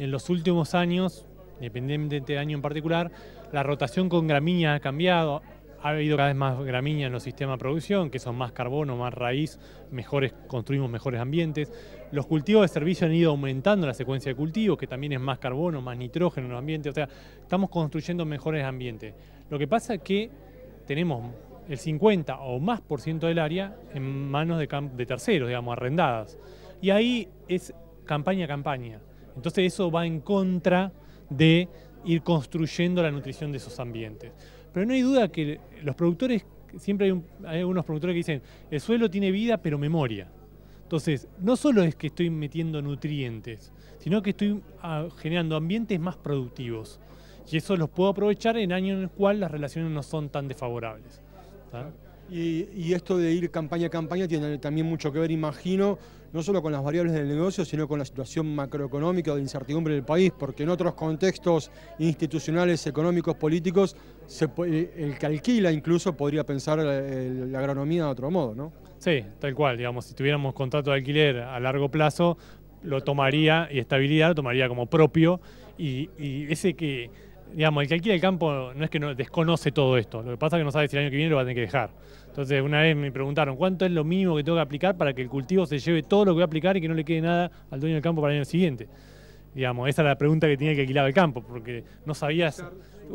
en los últimos años, independientemente de este año en particular, la rotación con gramíneas ha cambiado. Ha habido cada vez más gramíneas en los sistemas de producción, que son más carbono, más raíz, mejores, construimos mejores ambientes. Los cultivos de servicio han ido aumentando la secuencia de cultivos, que también es más carbono, más nitrógeno en los ambientes. O sea, estamos construyendo mejores ambientes. Lo que pasa es que tenemos el 50 o más por ciento del área en manos de terceros, digamos, arrendadas. Y ahí es campaña a campaña. Entonces eso va en contra de ir construyendo la nutrición de esos ambientes. Pero no hay duda que los productores, siempre hay, unos productores que dicen, el suelo tiene vida pero memoria. Entonces, no solo es que estoy metiendo nutrientes, sino que estoy ah, generando ambientes más productivos. Y eso los puedo aprovechar en años en los cuales las relaciones no son tan desfavorables. Y, esto de ir campaña a campaña tiene también mucho que ver, imagino, no solo con las variables del negocio, sino con la situación macroeconómica de incertidumbre del país, porque en otros contextos institucionales, económicos, políticos, se, eh, el que alquila incluso podría pensar eh, la, la agronomía de otro modo, ¿no? Sí, tal cual, digamos, si tuviéramos contrato de alquiler a largo plazo, lo tomaría, y estabilidad lo tomaría como propio, y ese que digamos, el que alquila el campo no es que no desconoce todo esto, lo que pasa es que no sabe si el año que viene lo va a tener que dejar. Entonces, una vez me preguntaron, ¿cuánto es lo mínimo que tengo que aplicar para que el cultivo se lleve todo lo que voy a aplicar y que no le quede nada al dueño del campo para el año siguiente? Digamos, esa es la pregunta que tenía que alquilar el campo, porque no sabías,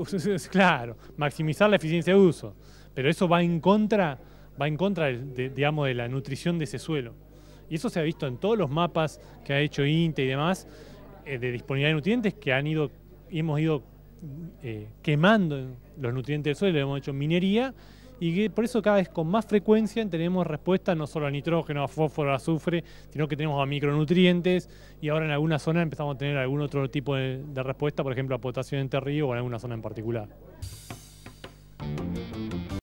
claro, maximizar la eficiencia de uso, pero eso va en contra, va en contra, de, digamos, de la nutrición de ese suelo. Y eso se ha visto en todos los mapas que ha hecho INTE y demás, eh, de disponibilidad de nutrientes que han ido, hemos ido eh, quemando los nutrientes del suelo, hemos hecho minería, y que por eso cada vez con más frecuencia tenemos respuesta no solo a nitrógeno, a fósforo, a azufre, sino que tenemos a micronutrientes y ahora en alguna zona empezamos a tener algún otro tipo de, respuesta, por ejemplo a potasio en este río o en alguna zona en particular.